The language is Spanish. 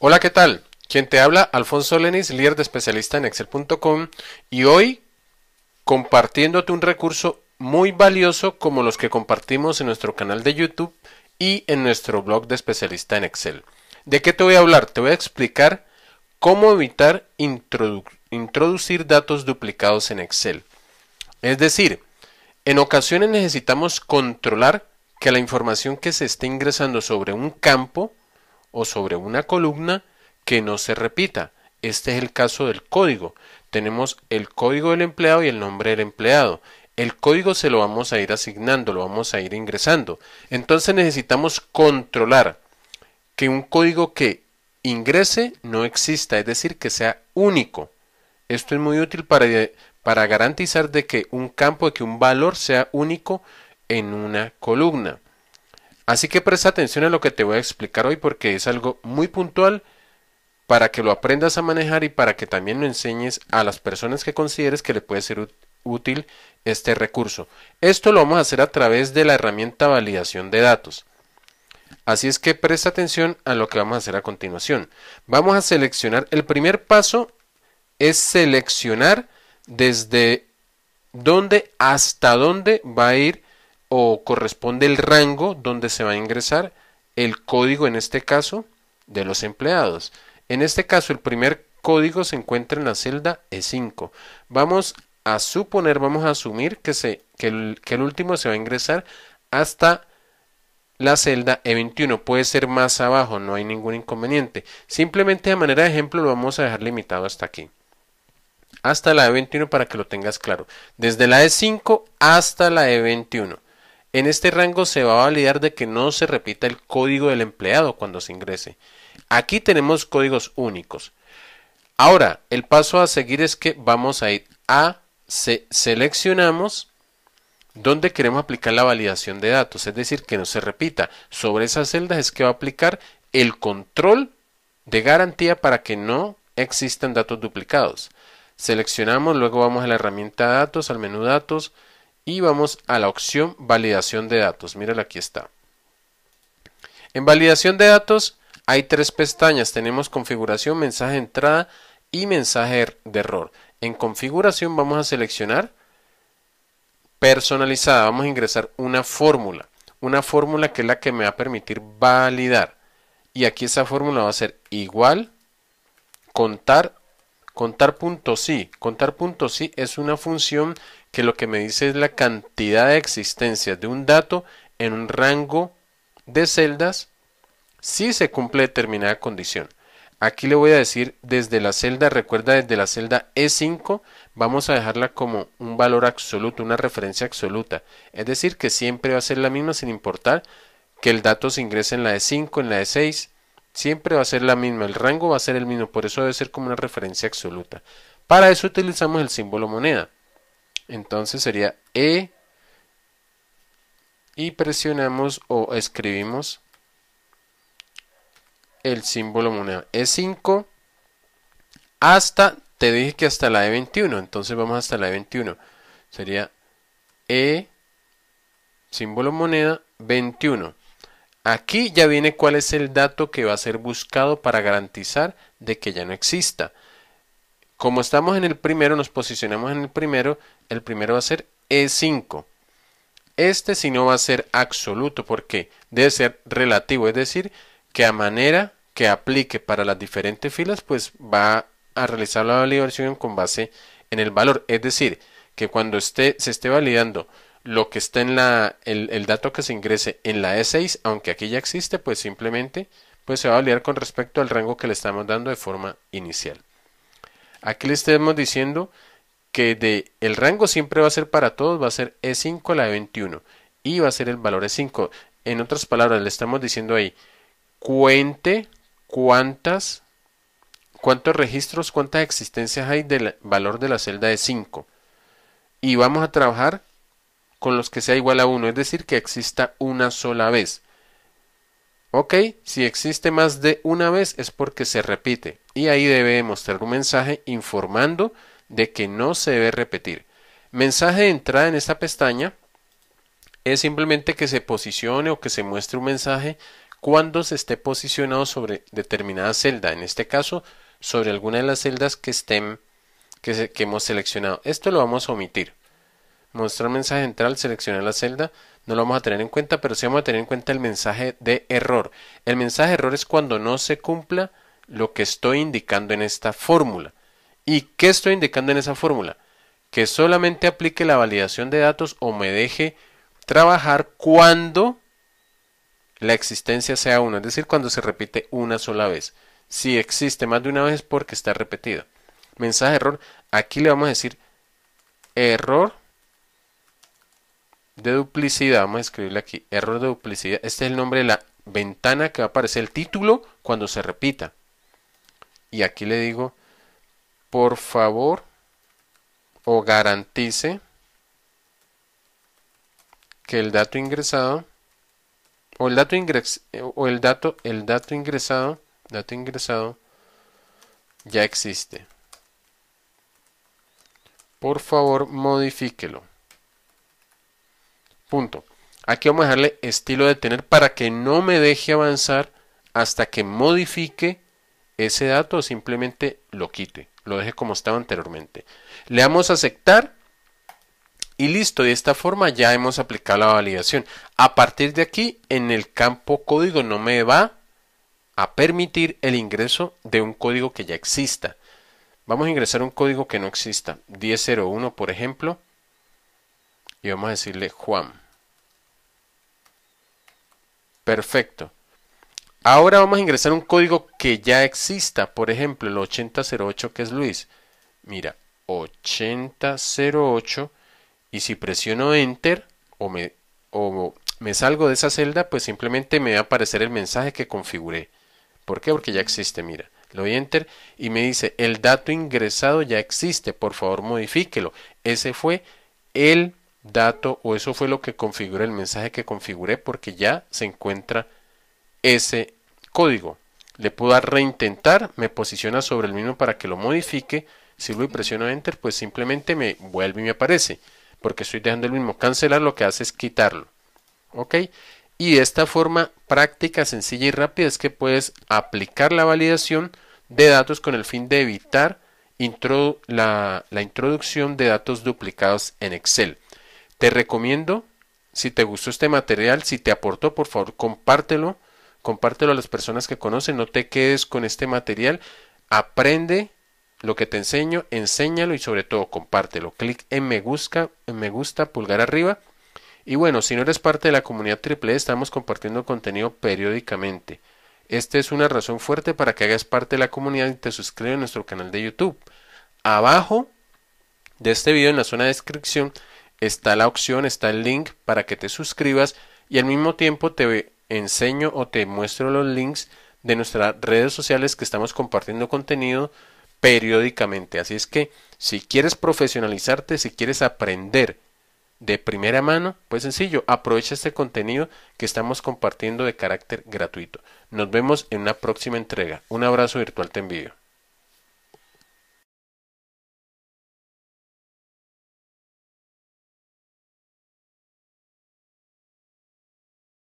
Hola, ¿qué tal? Quien te habla, Alfonso Lenis, líder de especialista en Excel.com y hoy compartiéndote un recurso muy valioso como los que compartimos en nuestro canal de YouTube y en nuestro blog de especialista en Excel. ¿De qué te voy a hablar? Te voy a explicar cómo evitar introducir datos duplicados en Excel. Es decir, en ocasiones necesitamos controlar que la información que se esté ingresando sobre un campo o sobre una columna que no se repita. Este es el caso del código. Tenemos el código del empleado y el nombre del empleado. El código se lo vamos a ir asignando, lo vamos a ir ingresando. Entonces necesitamos controlar que un código que ingrese no exista, es decir, que sea único. Esto es muy útil para, garantizar de que un campo, de que un valor sea único en una columna. Así que presta atención a lo que te voy a explicar hoy porque es algo muy puntual para que lo aprendas a manejar y para que también lo enseñes a las personas que consideres que le puede ser útil este recurso. Esto lo vamos a hacer a través de la herramienta validación de datos. Así es que presta atención a lo que vamos a hacer a continuación. Vamos a seleccionar, el primer paso es seleccionar desde dónde hasta dónde va a ir o corresponde el rango donde se va a ingresar el código, en este caso, de los empleados. En este caso, el primer código se encuentra en la celda E5. Vamos a suponer, vamos a asumir que, se, que, el, que el último se va a ingresar hasta la celda E21. Puede ser más abajo, no hay ningún inconveniente. Simplemente de manera de ejemplo lo vamos a dejar limitado hasta aquí. Hasta la E21 para que lo tengas claro. Desde la E5 hasta la E21. En este rango se va a validar de que no se repita el código del empleado cuando se ingrese. Aquí tenemos códigos únicos. Ahora, el paso a seguir es que vamos a ir a seleccionamos donde queremos aplicar la validación de datos, es decir, que no se repita. Sobre esas celdas es que va a aplicar el control de garantía para que no existan datos duplicados. Seleccionamos, luego vamos a la herramienta datos, al menú datos, y vamos a la opción validación de datos. Mírala, aquí está. En validación de datos hay tres pestañas. Tenemos configuración, mensaje de entrada y mensaje de error. En configuración vamos a seleccionar personalizada. Vamos a ingresar una fórmula. Una fórmula que es la que me va a permitir validar. Y aquí esa fórmula va a ser igual contar contar punto Contar es una función que lo que me dice es la cantidad de existencia de un dato en un rango de celdas si se cumple determinada condición. Aquí le voy a decir desde la celda, recuerda desde la celda E5, vamos a dejarla como un valor absoluto, una referencia absoluta. Es decir, que siempre va a ser la misma sin importar que el dato se ingrese en la E5, en la E6, siempre va a ser la misma, el rango va a ser el mismo, por eso debe ser como una referencia absoluta. Para eso utilizamos el símbolo moneda. Entonces sería E y presionamos o escribimos el símbolo moneda E5 hasta, te dije que hasta la E21, entonces vamos hasta la E21. Sería E, símbolo moneda, 21. Aquí ya viene cuál es el dato que va a ser buscado para garantizar de que ya no exista. Como estamos en el primero, nos posicionamos en el primero, el primero va a ser E5. Este si no va a ser absoluto porque debe ser relativo, es decir, que a manera que aplique para las diferentes filas, pues va a realizar la validación con base en el valor. Es decir, que cuando esté, se esté validando lo que está en la, el, el, dato que se ingrese en la E6, aunque aquí ya existe, pues simplemente pues se va a validar con respecto al rango que le estamos dando de forma inicial. Aquí le estamos diciendo que de el rango siempre va a ser para todos, va a ser E5 a la E21 y va a ser el valor E5. En otras palabras, le estamos diciendo ahí, cuente cuántas, cuántos registros, cuántas existencias hay del valor de la celda E5. Y vamos a trabajar con los que sea igual a 1, es decir, que exista una sola vez. Ok, si existe más de una vez es porque se repite y ahí debe mostrar un mensaje informando de que no se debe repetir. Mensaje de entrada en esta pestaña es simplemente que se posicione o que se muestre un mensaje cuando se esté posicionado sobre determinada celda, en este caso sobre alguna de las celdas que estén que, que hemos seleccionado. Esto lo vamos a omitir. Mostrar mensaje central, seleccionar la celda, no lo vamos a tener en cuenta, pero sí vamos a tener en cuenta el mensaje de error. El mensaje de error es cuando no se cumpla lo que estoy indicando en esta fórmula. ¿Y qué estoy indicando en esa fórmula? Que solamente aplique la validación de datos o me deje trabajar cuando la existencia sea una, es decir, cuando se repite una sola vez. Si existe más de una vez es porque está repetido. Mensaje error, aquí le vamos a decir error de duplicidad, vamos a escribirle aquí, error de duplicidad, este es el nombre de la ventana que va a aparecer el título cuando se repita y aquí le digo, por favor o garantice que el dato ingresado o el dato o el dato el dato ingresado dato ingresado ya existe por favor modifíquelo punto aquí vamos a dejarle estilo de tener para que no me deje avanzar hasta que modifique ese dato simplemente lo quite, lo deje como estaba anteriormente. Le damos a aceptar y listo, de esta forma ya hemos aplicado la validación. A partir de aquí, en el campo código no me va a permitir el ingreso de un código que ya exista. Vamos a ingresar un código que no exista, 1001 por ejemplo, y vamos a decirle Juan. Perfecto. Ahora vamos a ingresar un código que ya exista, por ejemplo, el 8008 que es Luis. Mira, 8008 y si presiono enter o me, salgo de esa celda, pues simplemente me va a aparecer el mensaje que configuré. ¿Por qué? Porque ya existe, mira. Le doy enter y me dice, el dato ingresado ya existe, por favor modifíquelo. Ese fue el dato o eso fue lo que configuré, el mensaje que configuré porque ya se encuentra ese código. Le puedo dar reintentar, me posiciona sobre el mismo para que lo modifique. Si lo presiono enter, pues simplemente me vuelve y me aparece. Porque estoy dejando el mismo. Cancelar lo que hace es quitarlo. ¿Ok? Y de esta forma práctica, sencilla y rápida es que puedes aplicar la validación de datos con el fin de evitar la, la introducción de datos duplicados en Excel. Te recomiendo, si te gustó este material, si te aportó, por favor, compártelo compártelo a las personas que conocen, no te quedes con este material, aprende lo que te enseño, enséñalo y sobre todo compártelo. Clic en me gusta, me gusta, pulgar arriba. Y bueno, si no eres parte de la comunidad triple, e, estamos compartiendo contenido periódicamente. Esta es una razón fuerte para que hagas parte de la comunidad y te suscribas a nuestro canal de YouTube. Abajo de este video, en la zona de descripción, está la opción, está el link para que te suscribas y al mismo tiempo te enseño o te muestro los links de nuestras redes sociales que estamos compartiendo contenido periódicamente. Así es que si quieres profesionalizarte, si quieres aprender de primera mano, pues sencillo, aprovecha este contenido que estamos compartiendo de carácter gratuito. Nos vemos en una próxima entrega. Un abrazo virtual te envío.